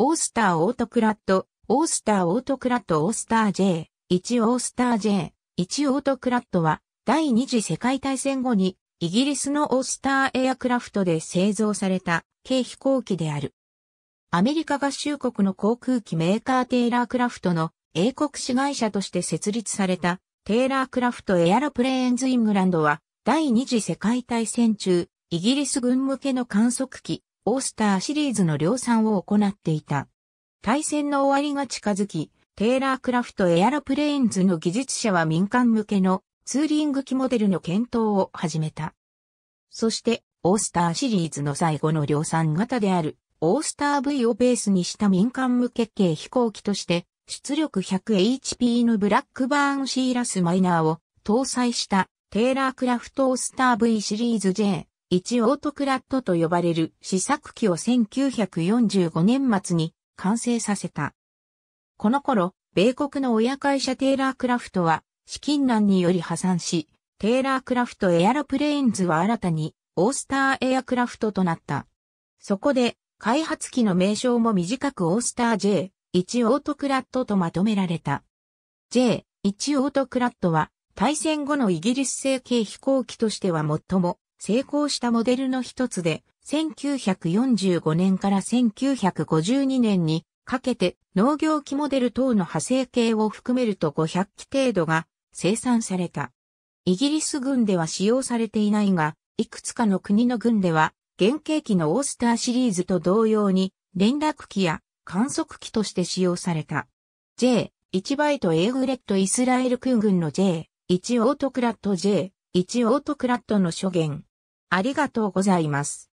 オースターオートクラット、オースターオートクラットオースター J、1オースター J、1オートクラットは、第二次世界大戦後に、イギリスのオースターエアクラフトで製造された、軽飛行機である。アメリカ合衆国の航空機メーカーテイラークラフトの英国子会社として設立されたテイラークラフトエアロプレーンズイングランドは第二次世界大戦中イギリス軍向けの観測機オースターシリーズの量産を行っていた。対戦の終わりが近づき、テイラークラフトエアロプレインズの技術者は民間向けのツーリング機モデルの検討を始めた。そして、オースターシリーズの最後の量産型である、オースター V をベースにした民間向け系飛行機として、出力 100HP のブラックバーンシーラスマイナーを搭載したテイラークラフトオースター V シリーズ J 1オートクラッドと呼ばれる試作機を1945年末に完成させた。この頃、米国の親会社テイラークラフトは資金難により破産し、テイラークラフトエアロプレーンズは新たにオースターエアクラフトとなった。そこで開発機の名称も短くオースター J、1オートクラッドとまとめられた。J、1オートクラッドは対戦後のイギリス製系飛行機としては最も成功したモデルの一つで、1945年から1952年にかけて農業機モデル等の派生系を含めると500機程度が生産された。イギリス軍では使用されていないが、いくつかの国の軍では、原型機のオースターシリーズと同様に、連絡機や観測機として使用された。J、1バイトエーグレットイスラエル空軍の J、1オートクラット J、1オートクラットの諸言、ありがとうございます。